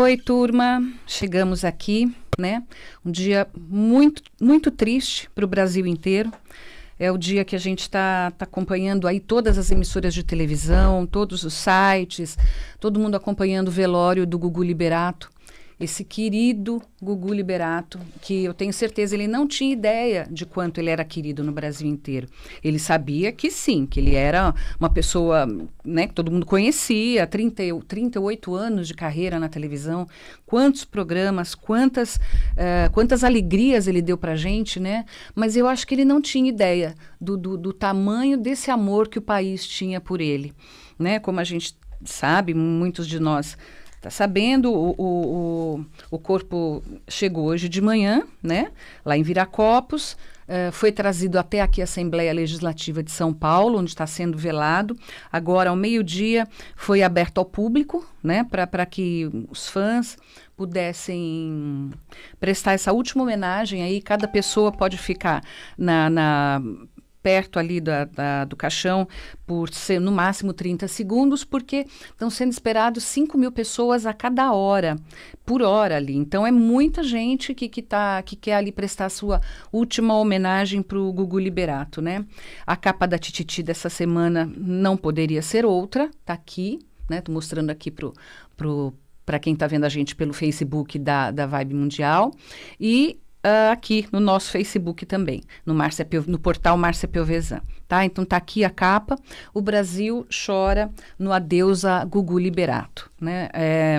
Oi, turma. Chegamos aqui, né? Um dia muito, muito triste para o Brasil inteiro. É o dia que a gente está tá acompanhando aí todas as emissoras de televisão, todos os sites, todo mundo acompanhando o velório do Gugu Liberato esse querido Gugu Liberato, que eu tenho certeza ele não tinha ideia de quanto ele era querido no Brasil inteiro. Ele sabia que sim, que ele era uma pessoa né, que todo mundo conhecia, 30, 38 anos de carreira na televisão, quantos programas, quantas, uh, quantas alegrias ele deu a gente, né? Mas eu acho que ele não tinha ideia do, do, do tamanho desse amor que o país tinha por ele, né? Como a gente sabe, muitos de nós está sabendo, o, o, o, corpo chegou hoje de manhã, né? Lá em Viracopos. Uh, foi trazido até aqui a Assembleia Legislativa de São Paulo, onde está sendo velado. Agora, ao meio-dia, foi aberto ao público, né, para que os fãs pudessem prestar essa última homenagem aí. Cada pessoa pode ficar na, na perto ali da, da, do caixão por ser no máximo 30 segundos, porque estão sendo esperados 5 mil pessoas a cada hora, por hora ali. Então é muita gente que, que, tá, que quer ali prestar sua última homenagem para o Gugu Liberato, né? A capa da Tititi dessa semana não poderia ser outra, tá aqui, né? Tô mostrando aqui pro, pro para quem está vendo a gente pelo Facebook da, da Vibe Mundial. E uh, aqui no nosso Facebook também, no, Márcia no portal Márcia Piovesan. Tá? Então está aqui a capa. O Brasil chora no adeus a Gugu Liberato. Né? É,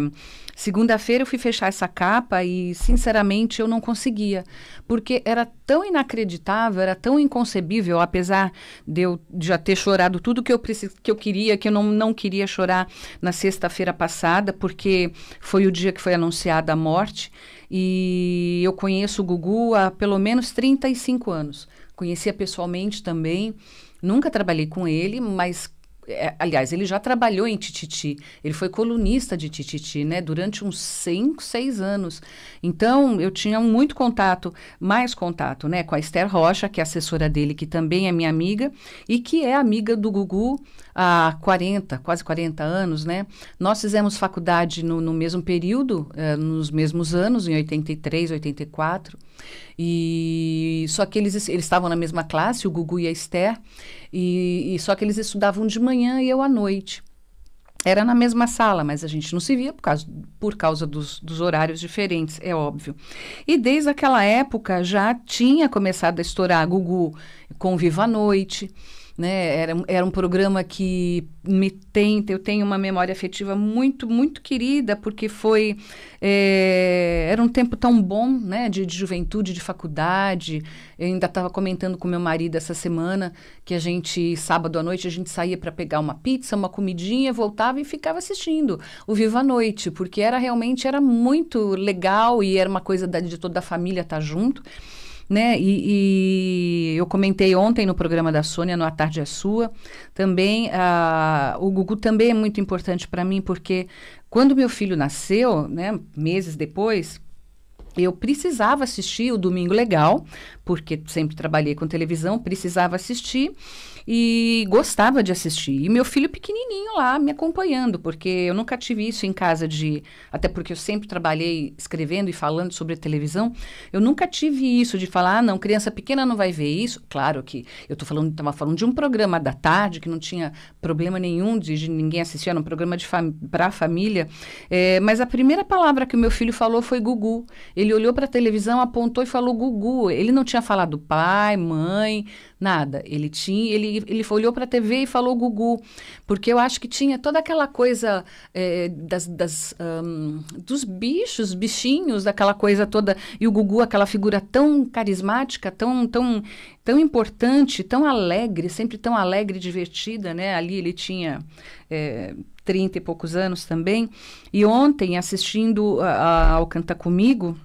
Segunda-feira eu fui fechar essa capa e, sinceramente, eu não conseguia, porque era tão inacreditável, era tão inconcebível, apesar de eu já ter chorado tudo que eu, precis, que eu queria, que eu não, não queria chorar na sexta-feira passada, porque foi o dia que foi anunciada a morte. E eu conheço o Gugu há pelo menos 35 anos. Conhecia pessoalmente também. Nunca trabalhei com ele, mas é, aliás, ele já trabalhou em Tititi, ele foi colunista de Tititi, né, durante uns 5, 6 anos. Então, eu tinha muito contato, mais contato, né, com a Esther Rocha, que é assessora dele, que também é minha amiga e que é amiga do Gugu há 40, quase 40 anos, né? Nós fizemos faculdade no, no mesmo período, eh, nos mesmos anos, em 83, 84. E só que eles eles estavam na mesma classe, o Gugu e a Esther, e, e só que eles estudavam de manhã e eu à noite. Era na mesma sala, mas a gente não se via por causa, por causa dos, dos, horários diferentes, é óbvio. E desde aquela época já tinha começado a estourar Gugu com Viva Noite. Né? Era, era um programa que me tenta eu tenho uma memória afetiva muito, muito querida, porque foi. É, era um tempo tão bom, né? De, de juventude, de faculdade. Eu ainda estava comentando com meu marido essa semana que a gente, sábado à noite, a gente saía para pegar uma pizza, uma comidinha, voltava e ficava assistindo o Viva a Noite, porque era realmente era muito legal e era uma coisa da, de toda a família estar tá junto né? E, e, eu comentei ontem no programa da Sônia, no A Tarde é Sua, também a, o Gugu também é muito importante para mim, porque quando meu filho nasceu, né, meses depois, eu precisava assistir o Domingo Legal, porque sempre trabalhei com televisão, precisava assistir e gostava de assistir. E meu filho pequenininho lá me acompanhando, porque eu nunca tive isso em casa de, até porque eu sempre trabalhei escrevendo e falando sobre televisão, eu nunca tive isso de falar, ah, não, criança pequena não vai ver isso. Claro que eu tô falando, estava falando de um programa da tarde que não tinha problema nenhum de, de ninguém assistir, era um programa de fam para família, é, mas a primeira palavra que o meu filho falou foi Gugu. Ele olhou para a televisão, apontou e falou Gugu. Ele não tinha falado pai, mãe, nada. Ele tinha, ele ele, ele olhou para a TV e falou Gugu, porque eu acho que tinha toda aquela coisa é, das, das um, dos bichos, bichinhos, daquela coisa toda, e o Gugu, aquela figura tão carismática, tão, tão, tão importante, tão alegre, sempre tão alegre e divertida, né? Ali ele tinha é, eh, 30 e poucos anos também. E ontem, assistindo a, a, ao Canta Comigo,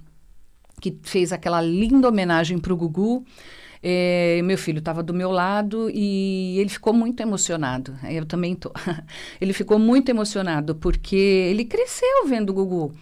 que fez aquela linda homenagem para o Gugu, é, meu filho estava do meu lado e ele ficou muito emocionado. Eu também estou. ele ficou muito emocionado porque ele cresceu vendo o Gugu.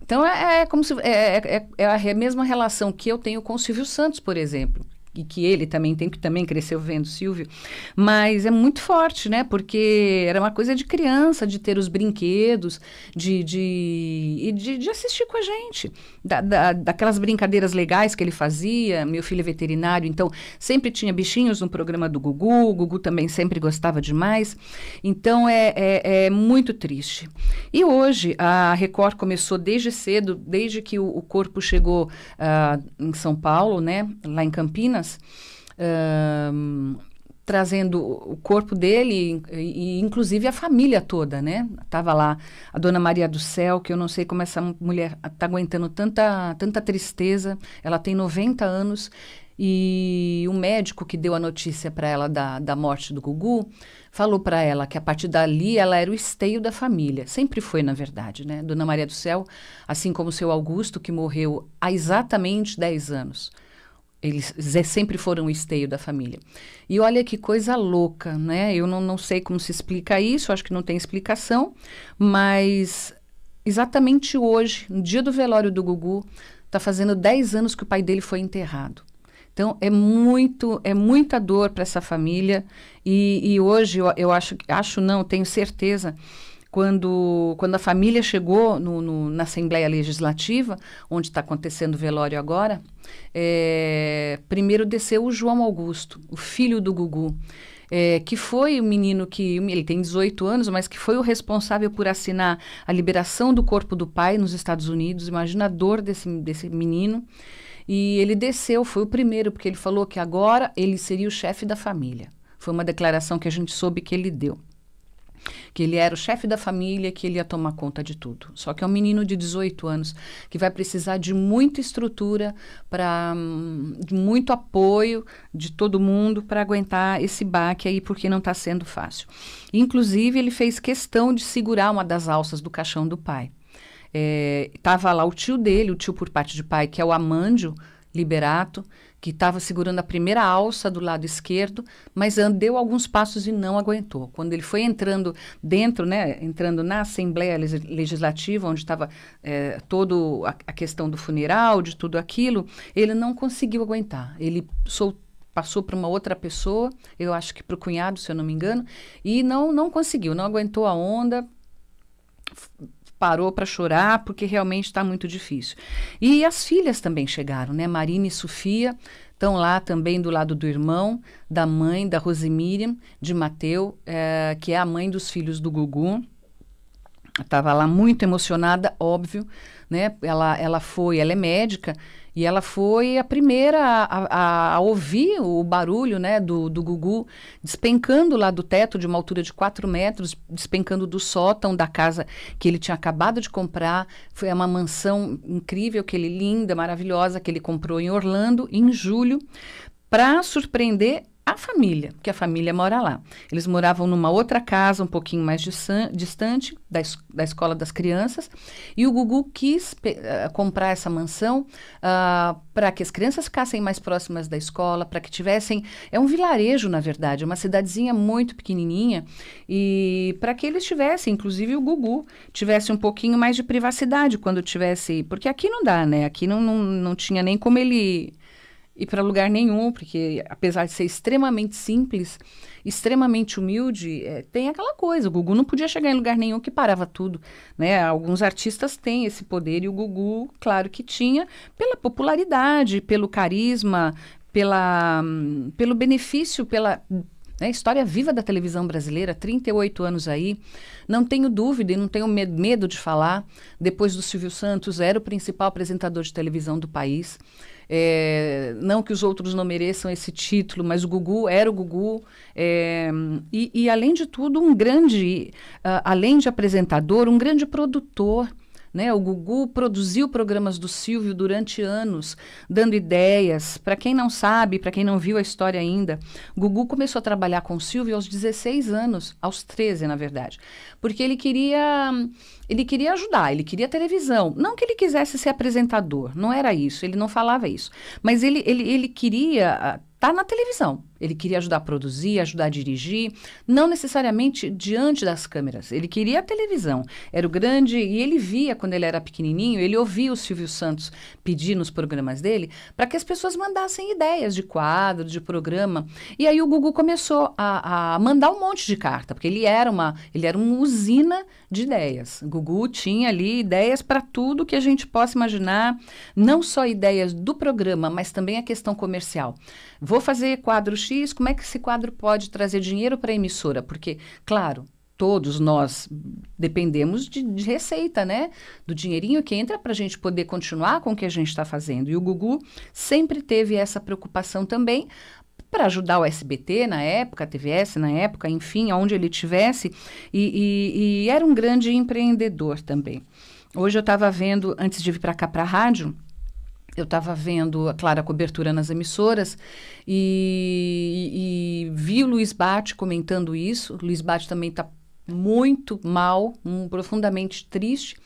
Então é, é como se é, é, é, é a mesma relação que eu tenho com o Silvio Santos, por exemplo e que ele também tem, que também cresceu vendo Silvio, mas é muito forte, né? Porque era uma coisa de criança, de ter os brinquedos, de, de, de, de assistir com a gente, da, da, daquelas brincadeiras legais que ele fazia. Meu filho é veterinário, então sempre tinha bichinhos no programa do Gugu, o Gugu também sempre gostava demais. Então é, é, é muito triste. E hoje a Record começou desde cedo, desde que o, o corpo chegou uh, em São Paulo, né? Lá em Campinas trazendo o corpo dele e, e, inclusive a família toda, né? Tava lá a Dona Maria do Céu, que eu não sei como essa mulher tá aguentando tanta tanta tristeza. Ela tem 90 anos e o médico que deu a notícia para ela da, da morte do Gugu falou para ela que a partir dali ela era o esteio da família. Sempre foi, na verdade, né? Dona Maria do Céu, assim como seu Augusto, que morreu há exatamente 10 anos. Eles sempre foram o esteio da família. E olha que coisa louca, né? Eu não, não sei como se explica isso, acho que não tem explicação, mas exatamente hoje, no dia do velório do Gugu, está fazendo 10 anos que o pai dele foi enterrado. Então é muito, é muita dor para essa família e, e hoje eu, eu, acho, acho não, tenho certeza quando, quando a família chegou no, no, na Assembleia Legislativa, onde está acontecendo o velório agora, é, primeiro desceu o João Augusto, o filho do Gugu. É, que foi o menino que ele tem 18 anos, mas que foi o responsável por assinar a liberação do corpo do pai nos Estados Unidos. Imagina a dor desse, desse menino. E ele desceu, foi o primeiro, porque ele falou que agora ele seria o chefe da família. Foi uma declaração que a gente soube que ele deu que ele era o chefe da família, que ele ia tomar conta de tudo. Só que é um menino de 18 anos que vai precisar de muita estrutura para hum, de muito apoio de todo mundo para aguentar esse baque aí, porque não está sendo fácil. Inclusive, ele fez questão de segurar uma das alças do caixão do pai. Estava eh, lá o tio dele, o tio por parte de pai, que é o Amândio, Liberato, que estava segurando a primeira alça do lado esquerdo, mas deu alguns passos e não aguentou. Quando ele foi entrando dentro, né, entrando na Assembleia Legislativa, onde estava é, eh, toda a questão do funeral, de tudo aquilo, ele não conseguiu aguentar. Ele soltou passou para uma outra pessoa, eu acho que para o cunhado, se eu não me engano, e não, não conseguiu, não aguentou a onda, parou para chorar porque realmente está muito difícil. E as filhas também chegaram, né? Marina e Sofia estão lá também do lado do irmão, da mãe, da Rosemiriam, de Mateu, é, que é a mãe dos filhos do Gugu. Estava lá muito emocionada, óbvio, né? Ela, ela foi, ela é médica, e ela foi a primeira a, a, a ouvir o barulho né, do, do, Gugu despencando lá do teto, de uma altura de 4 metros, despencando do sótão da casa que ele tinha acabado de comprar. Foi uma mansão incrível, que ele, linda, maravilhosa, que ele comprou em Orlando, em julho, para surpreender a família, que a família mora lá. Eles moravam numa outra casa, um pouquinho mais distante da, es da escola das crianças, e o Gugu quis eh, comprar essa mansão uh, ah, para que as crianças ficassem mais próximas da escola, para que tivessem. É um vilarejo, na verdade, é uma cidadezinha muito pequenininha, e para que eles tivessem, inclusive o Gugu, tivesse um pouquinho mais de privacidade quando tivesse. Porque aqui não dá, né? Aqui não, não, não tinha nem como ele ir para lugar nenhum, porque apesar de ser extremamente simples, extremamente humilde, é, tem aquela coisa. O Gugu não podia chegar em lugar nenhum que parava tudo, né? Alguns artistas têm esse poder e o Gugu, claro que tinha, pela popularidade, pelo carisma, pela, hum, pelo benefício, pela, né? História viva da televisão brasileira, 38 anos aí. Não tenho dúvida e não tenho medo de falar. Depois do Silvio Santos, era o principal apresentador de televisão do país. É, não que os outros não mereçam esse título, mas o Gugu era o Gugu. É, e, e, além de tudo, um grande, uh, além de apresentador, um grande produtor. Né? O Gugu produziu programas do Silvio durante anos, dando ideias. Para quem não sabe, para quem não viu a história ainda, Gugu começou a trabalhar com o Silvio aos 16 anos, aos 13, na verdade, porque ele queria ele queria ajudar, ele queria televisão. Não que ele quisesse ser apresentador, não era isso, ele não falava isso. Mas ele, ele, ele queria estar ah, tá na televisão. Ele queria ajudar a produzir, ajudar a dirigir, não necessariamente diante das câmeras. Ele queria a televisão. Era o grande. E ele via, quando ele era pequenininho, ele ouvia o Silvio Santos pedir nos programas dele para que as pessoas mandassem ideias de quadro, de programa. E aí o Gugu começou a, a mandar um monte de carta, porque ele era uma, ele era uma usina de ideias. O Gugu tinha ali ideias para tudo que a gente possa imaginar, não só ideias do programa, mas também a questão comercial. Vou fazer quadro X como é que esse quadro pode trazer dinheiro para a emissora? Porque, claro, todos nós dependemos de, de, receita, né? Do dinheirinho que entra para a gente poder continuar com o que a gente está fazendo. E o Gugu sempre teve essa preocupação também para ajudar o SBT na época, a TVS na época, enfim, aonde ele tivesse. E, e, e era um grande empreendedor também. Hoje eu estava vendo, antes de vir para cá para a rádio, eu estava vendo, claro, a cobertura nas emissoras e, e, e vi o Luiz Bate comentando isso. O Luiz Bate também está muito mal, um, profundamente triste.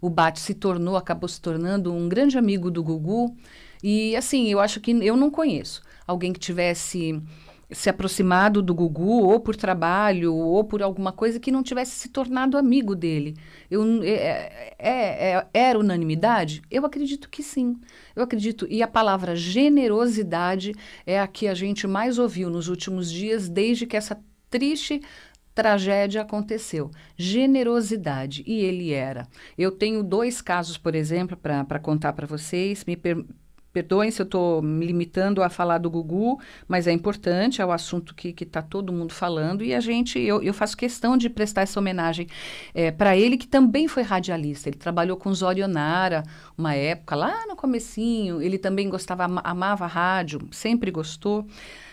O Bate se tornou, acabou se tornando um grande amigo do Gugu. E assim, eu acho que eu não conheço alguém que tivesse se aproximado do Gugu ou por trabalho ou por alguma coisa que não tivesse se tornado amigo dele. Eu, é, é, é, é, era unanimidade? Eu acredito que sim. Eu acredito. E a palavra generosidade é a que a gente mais ouviu nos últimos dias, desde que essa triste tragédia aconteceu. Generosidade. E ele era. Eu tenho dois casos, por exemplo, para contar para vocês. Me per Perdoem se eu estou me limitando a falar do Gugu, mas é importante, é o assunto que está todo mundo falando e a gente, eu, eu faço questão de prestar essa homenagem é, para ele, que também foi radialista. Ele trabalhou com Zorionara uma época, lá no comecinho. Ele também gostava, amava rádio, sempre gostou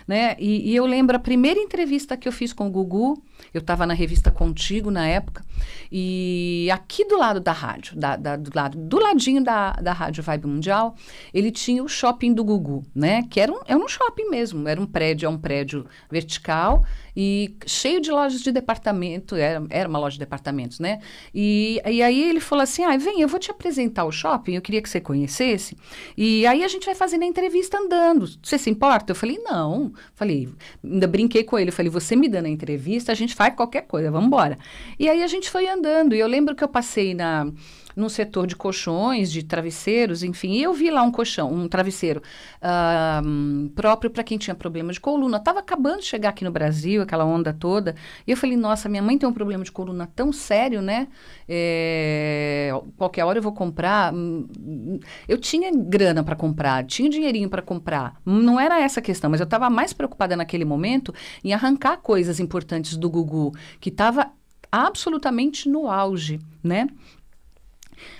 né? E, e eu lembro a primeira entrevista que eu fiz com o Gugu, eu estava na revista Contigo na época, e aqui do lado da rádio, da, da, do, lado, do ladinho da, da Rádio Vibe Mundial, ele tinha o shopping do Gugu, né? Que era um, era um shopping mesmo, era um prédio, é um prédio vertical, e cheio de lojas de departamento, era, era uma loja de departamentos, né? E, e aí ele falou assim: ah, vem, eu vou te apresentar o shopping, eu queria que você conhecesse. E aí a gente vai fazendo a entrevista andando. Você se importa? Eu falei, não. Falei, ainda brinquei com ele. Eu falei, você me dando a entrevista, a gente faz qualquer coisa, vamos embora. E aí a gente foi andando. E eu lembro que eu passei na num setor de colchões, de travesseiros, enfim. E eu vi lá um colchão, um travesseiro uh, próprio para quem tinha problema de coluna. Estava acabando de chegar aqui no Brasil, aquela onda toda. E eu falei, nossa, minha mãe tem um problema de coluna tão sério, né? É, qualquer hora eu vou comprar. Hum, hum, eu tinha grana para comprar, tinha dinheirinho para comprar. Não era essa a questão, mas eu estava mais preocupada naquele momento em arrancar coisas importantes do Gugu, que estava absolutamente no auge, né?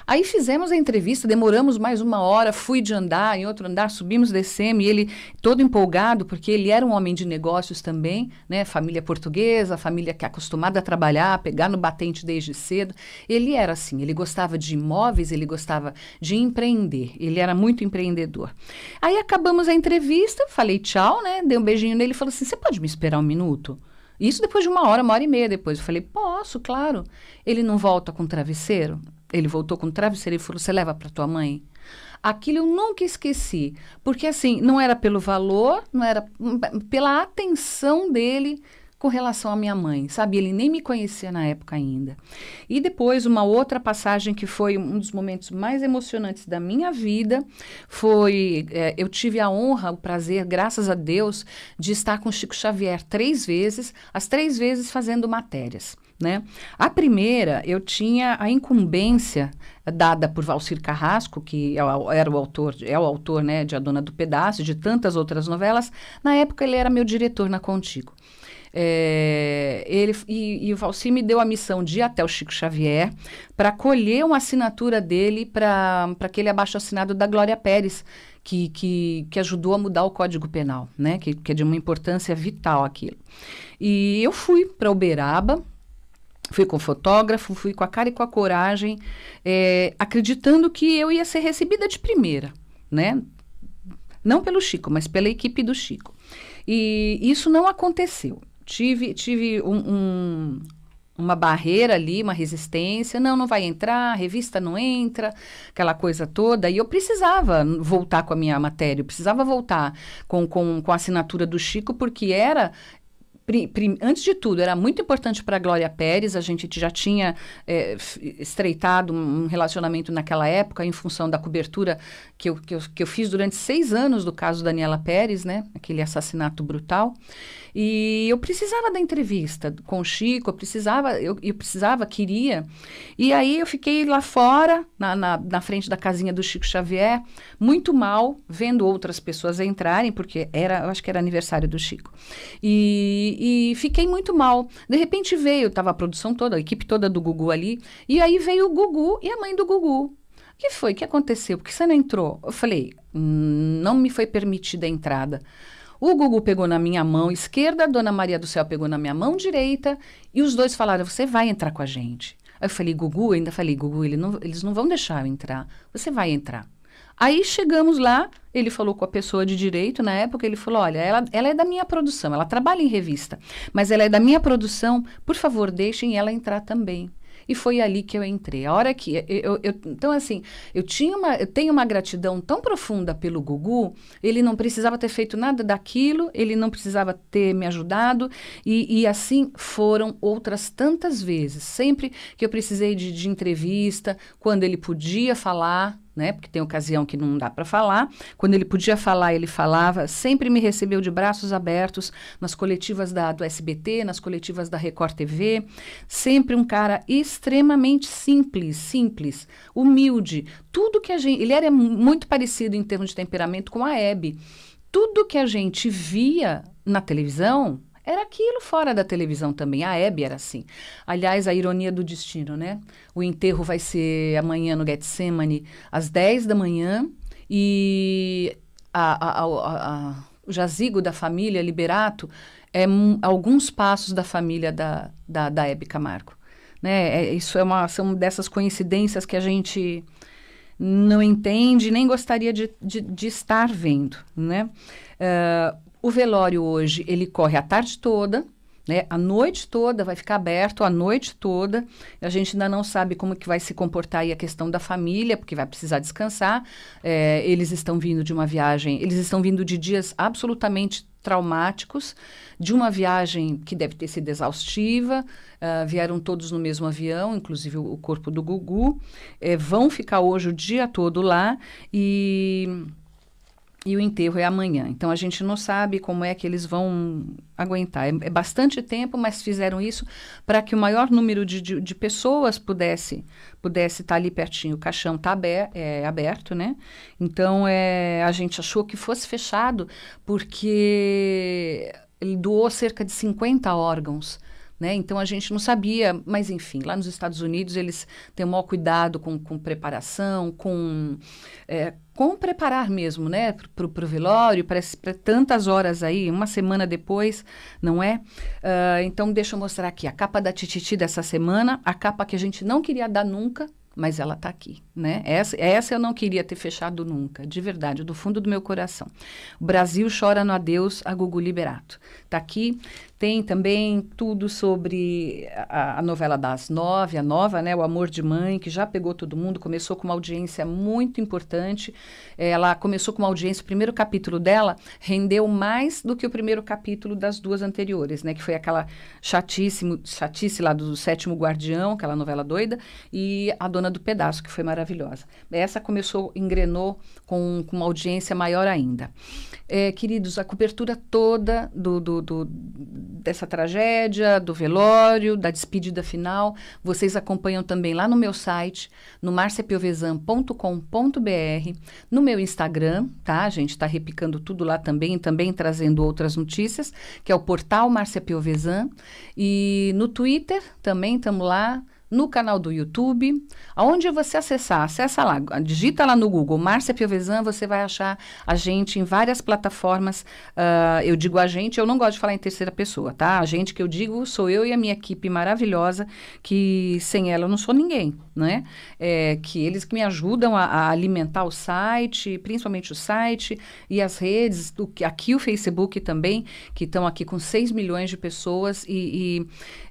Aí fizemos a entrevista, demoramos mais uma hora, fui de andar em outro andar, subimos, descemos, e ele todo empolgado, porque ele era um homem de negócios também, né? Família portuguesa, família que é acostumada a trabalhar, pegar no batente desde cedo. Ele era assim, ele gostava de imóveis, ele gostava de empreender, ele era muito empreendedor. Aí acabamos a entrevista, falei tchau, né? Dei um beijinho nele e falou assim: você pode me esperar um minuto? Isso depois de uma hora, uma hora e meia depois. Eu falei, posso, claro. Ele não volta com travesseiro? ele voltou com um travesseiro e falou: Você leva para tua mãe? Aquilo eu nunca esqueci, porque assim, não era pelo valor, não era pela atenção dele com relação à minha mãe, sabe? Ele nem me conhecia na época ainda. E depois, uma outra passagem que foi um dos momentos mais emocionantes da minha vida foi: é, eu tive a honra, o prazer, graças a Deus, de estar com Chico Xavier três vezes, as três vezes fazendo matérias. Né? A primeira, eu tinha a incumbência dada por Valcir Carrasco, que é era o autor, é o autor né, de A Dona do Pedaço e de tantas outras novelas. Na época, ele era meu diretor na Contigo. É, ele, e, e, o Valcir me deu a missão de ir até o Chico Xavier para colher uma assinatura dele para aquele abaixo assinado da Glória Pérez, que, que, que ajudou a mudar o Código Penal, né? que, que é de uma importância vital aquilo. E eu fui para Uberaba, Fui com o fotógrafo, fui com a cara e com a coragem, é, acreditando que eu ia ser recebida de primeira, né? Não pelo Chico, mas pela equipe do Chico. E isso não aconteceu. Tive, tive um, um uma barreira ali, uma resistência, não, não vai entrar, revista não entra, aquela coisa toda. E eu precisava voltar com a minha matéria, eu precisava voltar com, com, com a assinatura do Chico, porque era antes de tudo, era muito importante para a Glória Pérez, a gente já tinha é, estreitado um relacionamento naquela época, em função da cobertura que eu, que eu, que, eu, fiz durante seis anos do caso Daniela Pérez, né? aquele assassinato brutal. E eu precisava da entrevista com o Chico, eu precisava, eu, eu precisava, queria. E aí eu fiquei lá fora, na, na, na frente da casinha do Chico Xavier, muito mal, vendo outras pessoas entrarem, porque era, eu acho que era aniversário do Chico. E e, fiquei muito mal. De repente veio, estava a produção toda, a equipe toda do Gugu ali, e aí veio o Gugu e a mãe do Gugu. O que foi? O que aconteceu? Por que você não entrou? Eu falei, hum, não me foi permitida a entrada. O Gugu pegou na minha mão esquerda, a Dona Maria do Céu pegou na minha mão direita, e os dois falaram: Você vai entrar com a gente. Aí eu falei, Gugu, ainda falei, Gugu, ele não, eles não vão deixar eu entrar. Você vai entrar. Aí chegamos lá, ele falou com a pessoa de direito na época, ele falou: Olha, ela, ela é da minha produção, ela trabalha em revista, mas ela é da minha produção, por favor, deixem ela entrar também. E foi ali que eu entrei. A hora que. Eu, eu, eu, então, assim, eu, tinha uma, eu tenho uma gratidão tão profunda pelo Gugu, ele não precisava ter feito nada daquilo, ele não precisava ter me ajudado. E, e assim foram outras tantas vezes. Sempre que eu precisei de, de entrevista, quando ele podia falar, né? Porque tem ocasião que não dá para falar. Quando ele podia falar, ele falava. Sempre me recebeu de braços abertos nas coletivas da, do SBT, nas coletivas da Record TV. Sempre um cara extremamente simples, simples, humilde. Tudo que a gente. Ele era muito parecido em termos de temperamento com a Hebe. Tudo que a gente via na televisão, era aquilo fora da televisão também. A Hebe era assim. Aliás, a ironia do destino, né? O enterro vai ser amanhã no Getsemane, às 10 da manhã, e a, a, a, o jazigo da família Liberato é um, alguns passos da família da, da, da Hebe Camargo. Né? É, isso é uma, são dessas coincidências que a gente não entende nem gostaria de, de, de estar vendo, né? Ah, o velório hoje, ele corre a tarde toda, né? A noite toda vai ficar aberto, a noite toda. A gente ainda não sabe como que vai se comportar aí a questão da família, porque vai precisar descansar. É, eles estão vindo de uma viagem, eles estão vindo de dias absolutamente traumáticos, de uma viagem que deve ter sido exaustiva. Uh, vieram todos no mesmo avião, inclusive o, corpo do Gugu. É, vão ficar hoje o dia todo lá e e o enterro é amanhã. Então a gente não sabe como é que eles vão aguentar. É, é bastante tempo, mas fizeram isso para que o maior número de, de, de pessoas pudesse pudesse estar tá ali pertinho. O caixão está é, aberto, né? Então é, a gente achou que fosse fechado porque ele doou cerca de 50 órgãos. Né? Então a gente não sabia, mas enfim, lá nos Estados Unidos eles têm o maior cuidado com, com preparação, com, é, como preparar mesmo, né, para o velório, para tantas horas aí, uma semana depois, não é? Uh, então, deixa eu mostrar aqui a capa da Tititi dessa semana, a capa que a gente não queria dar nunca, mas ela está aqui, né? Essa, essa eu não queria ter fechado nunca, de verdade, do fundo do meu coração. O Brasil chora no adeus a Gugu Liberato. Está aqui, tem também tudo sobre a, a, novela das nove, a nova, né, O Amor de Mãe, que já pegou todo mundo, começou com uma audiência muito importante. Ela começou com uma audiência, o primeiro capítulo dela rendeu mais do que o primeiro capítulo das duas anteriores, né, que foi aquela chatíssimo, chatice lá do Sétimo Guardião, aquela novela doida, e A Dona do Pedaço, que foi maravilhosa. Essa começou, engrenou com, com uma audiência maior ainda. É, queridos, a cobertura toda do, do, do dessa tragédia, do velório, da despedida final. Vocês acompanham também lá no meu site, no marciapiovesan.com.br, no meu Instagram, tá? A gente está repicando tudo lá também, também trazendo outras notícias, que é o portal Márcia Piovesan. E no Twitter também estamos lá no canal do YouTube, aonde você acessar, acessa lá, digita lá no Google Márcia Piovesan, você vai achar a gente em várias plataformas. Uh, eu digo a gente, eu não gosto de falar em terceira pessoa, tá? A gente que eu digo sou eu e a minha equipe maravilhosa, que sem ela eu não sou ninguém, né? É, que eles que me ajudam a, a, alimentar o site, principalmente o site e as redes, do, aqui o Facebook também, que estão aqui com 6 milhões de pessoas e,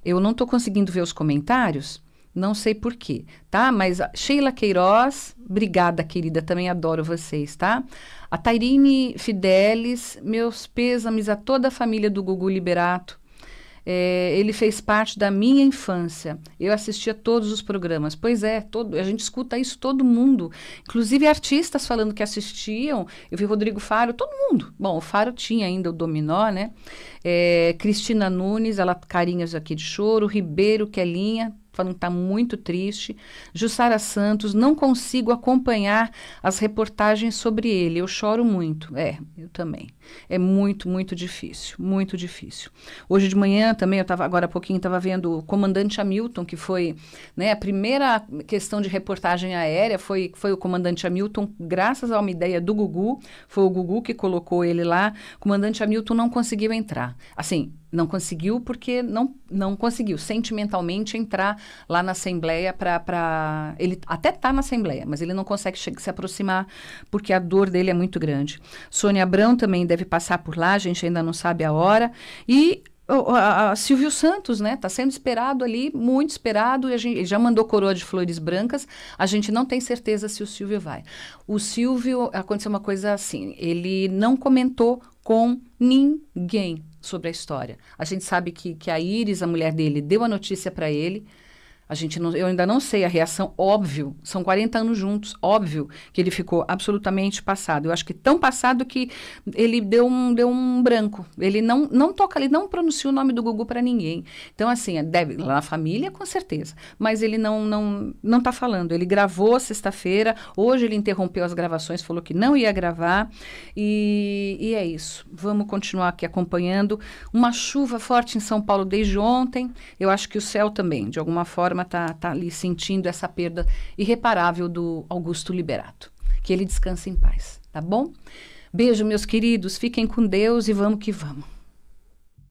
e eu não estou conseguindo ver os comentários. Não sei porquê, tá? Mas Sheila Queiroz, obrigada, querida, também adoro vocês, tá? A Tairine Fidelis, meus pêsames a toda a família do Gugu Liberato. É, ele fez parte da minha infância. Eu assistia todos os programas. Pois é, todo, a gente escuta isso todo mundo, inclusive artistas falando que assistiam. Eu vi Rodrigo Faro, todo mundo. Bom, o Faro tinha ainda o Dominó, né? É, Cristina Nunes, ela carinhas aqui de choro, Ribeiro, Quelinha, falando que está muito triste. Jussara Santos, não consigo acompanhar as reportagens sobre ele. Eu choro muito. É, eu também. É muito, muito difícil, muito difícil. Hoje de manhã também, eu estava agora há pouquinho, estava vendo o comandante Hamilton, que foi né, a primeira questão de reportagem aérea, foi, foi o comandante Hamilton, graças a uma ideia do Gugu, foi o Gugu que colocou ele lá. O comandante Hamilton não conseguiu entrar. Assim, não conseguiu porque não, não conseguiu sentimentalmente entrar lá na Assembleia para. Ele até está na Assembleia, mas ele não consegue se aproximar porque a dor dele é muito grande. Sônia Abrão também deve passar por lá, a gente ainda não sabe a hora. E a, a Silvio Santos, né? Está sendo esperado ali, muito esperado. E a gente, ele já mandou coroa de flores brancas. A gente não tem certeza se o Silvio vai. O Silvio, aconteceu uma coisa assim, ele não comentou com ninguém sobre a história. A gente sabe que, que a Iris, a mulher dele, deu a notícia para ele a gente não, eu ainda não sei a reação, óbvio. São 40 anos juntos, óbvio que ele ficou absolutamente passado. Eu acho que tão passado que ele deu um, deu um branco. Ele não, não toca, ele não pronuncia o nome do Gugu para ninguém. Então, assim, é, deve lá na família, com certeza. Mas ele não não não está falando. Ele gravou sexta-feira, hoje ele interrompeu as gravações, falou que não ia gravar. E, e é isso. Vamos continuar aqui acompanhando. Uma chuva forte em São Paulo desde ontem. Eu acho que o céu também, de alguma forma forma, está tá ali sentindo essa perda irreparável do Augusto Liberato. Que ele descanse em paz, tá bom? Beijo, meus queridos, fiquem com Deus e vamos que vamos.